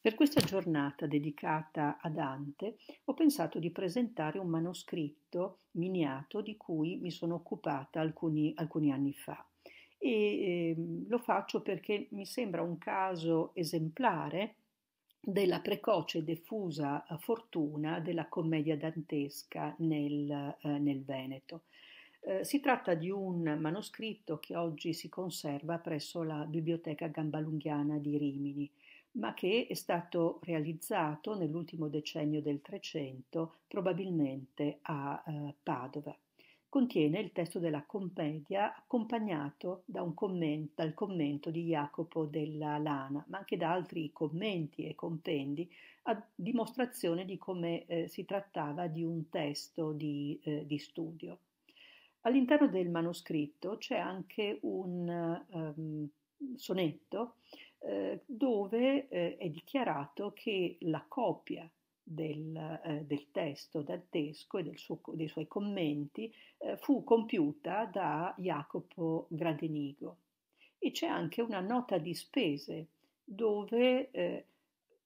Per questa giornata dedicata a Dante ho pensato di presentare un manoscritto miniato di cui mi sono occupata alcuni, alcuni anni fa e eh, lo faccio perché mi sembra un caso esemplare della precoce e diffusa eh, fortuna della commedia dantesca nel, eh, nel Veneto. Eh, si tratta di un manoscritto che oggi si conserva presso la Biblioteca Gambalunghiana di Rimini ma che è stato realizzato nell'ultimo decennio del Trecento, probabilmente a eh, Padova. Contiene il testo della commedia accompagnato da comment, dal commento di Jacopo della Lana, ma anche da altri commenti e compendi a dimostrazione di come eh, si trattava di un testo di, eh, di studio. All'interno del manoscritto c'è anche un um, sonetto dove eh, è dichiarato che la copia del, eh, del testo dantesco e del suo, dei suoi commenti eh, fu compiuta da Jacopo Gradenigo. E c'è anche una nota di spese dove eh,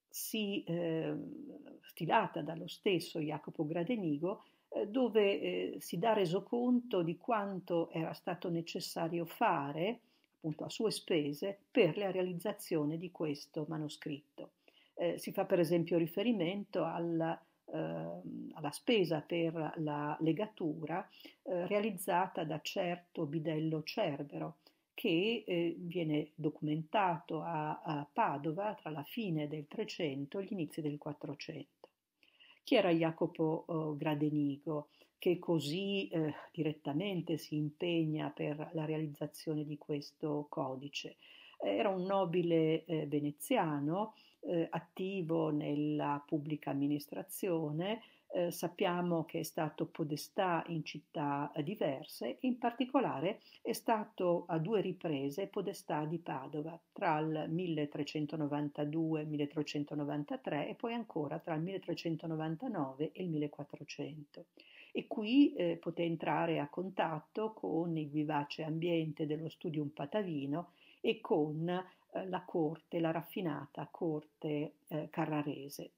si, ehm, stilata dallo stesso Jacopo Gradenigo, eh, dove si dà reso conto di quanto era stato necessario fare appunto a sue spese per la realizzazione di questo manoscritto. Eh, si fa per esempio riferimento alla, eh, alla spesa per la legatura eh, realizzata da certo Bidello Cerbero, che eh, viene documentato a, a Padova tra la fine del 300 e gli inizi del 400. Chi era Jacopo eh, Gradenigo? che così eh, direttamente si impegna per la realizzazione di questo codice. Era un nobile eh, veneziano eh, attivo nella pubblica amministrazione, eh, sappiamo che è stato podestà in città eh, diverse in particolare è stato a due riprese podestà di Padova tra il 1392 e il 1393 e poi ancora tra il 1399 e il 1400 qui eh, poté entrare a contatto con il vivace ambiente dello studium patavino e con eh, la corte, la raffinata corte eh, carrarese.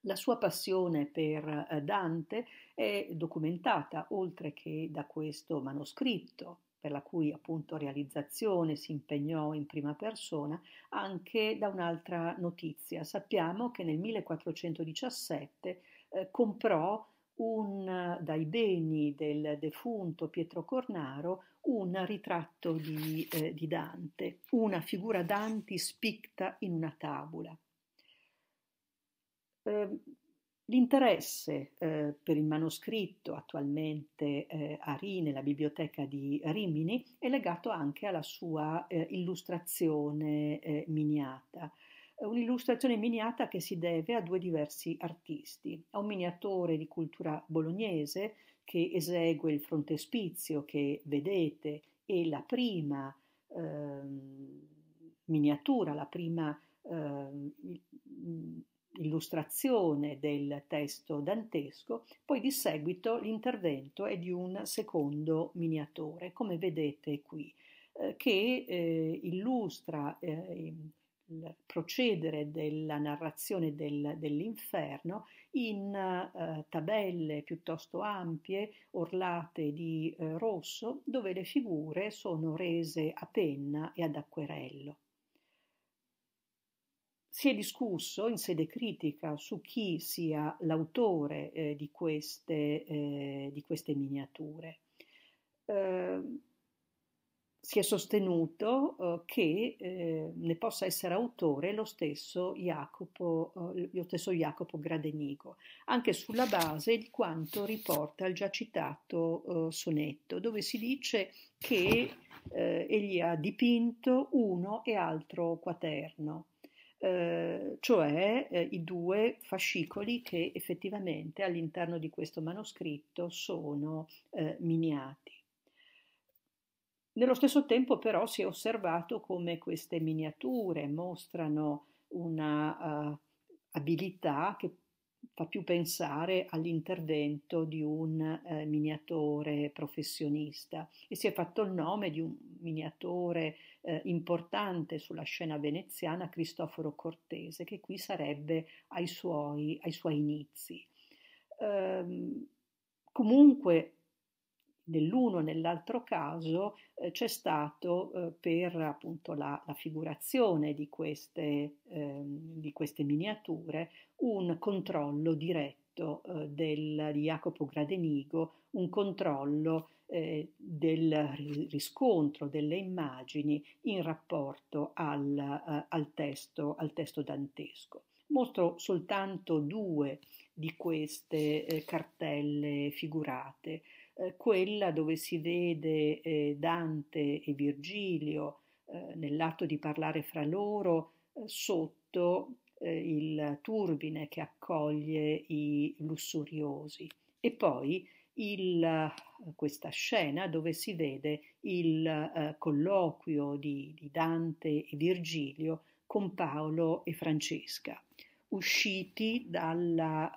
La sua passione per eh, Dante è documentata oltre che da questo manoscritto, per la cui appunto realizzazione si impegnò in prima persona, anche da un'altra notizia. Sappiamo che nel 1417 eh, comprò un, dai beni del defunto Pietro Cornaro un ritratto di, eh, di Dante, una figura Dante spicta in una tavola. Eh, l'interesse eh, per il manoscritto attualmente eh, a Ri nella biblioteca di Rimini è legato anche alla sua eh, illustrazione eh, miniata un'illustrazione miniata che si deve a due diversi artisti, a un miniatore di cultura bolognese che esegue il frontespizio che vedete e la prima eh, miniatura, la prima eh, illustrazione del testo dantesco, poi di seguito l'intervento è di un secondo miniatore, come vedete qui, eh, che eh, illustra eh, procedere della narrazione del, dell'inferno in eh, tabelle piuttosto ampie, orlate di eh, rosso, dove le figure sono rese a penna e ad acquerello. Si è discusso in sede critica su chi sia l'autore eh, di, queste, eh, di, queste, miniature ehm, si è sostenuto eh, che eh, ne possa essere autore lo stesso Jacopo, eh, lo stesso Jacopo Gradenigo, anche sulla base di quanto riporta il già citato eh, sonetto, dove si dice che eh, egli ha dipinto uno e altro quaterno. Eh, cioè eh, i due fascicoli che effettivamente all'interno di questo manoscritto sono eh, miniati. Nello stesso tempo però si è osservato come queste miniature mostrano una uh, abilità che fa più pensare all'intervento di un uh, miniatore professionista e si è fatto il nome di un miniatore uh, importante sulla scena veneziana, Cristoforo Cortese, che qui sarebbe ai suoi, ai suoi inizi. Um, comunque nell'uno o nell'altro caso eh, c'è stato eh, per appunto la, la figurazione di queste, ehm, di queste, miniature un controllo diretto eh, del, di Jacopo Gradenigo, un controllo eh, del riscontro delle immagini in rapporto al, eh, al, testo, al testo dantesco. Mostro soltanto due di queste cartelle figurate. Eh, quella dove si vede eh, Dante e Virgilio eh, nell'atto di parlare fra loro eh, sotto il turbine che accoglie i lussuriosi. E poi il, questa scena dove si vede il colloquio di, di Dante e Virgilio con Paolo e Francesca usciti dalla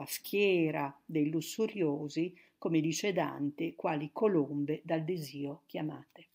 uh, schiera dei lussuriosi come dice Dante, quali colombe dal desio chiamate.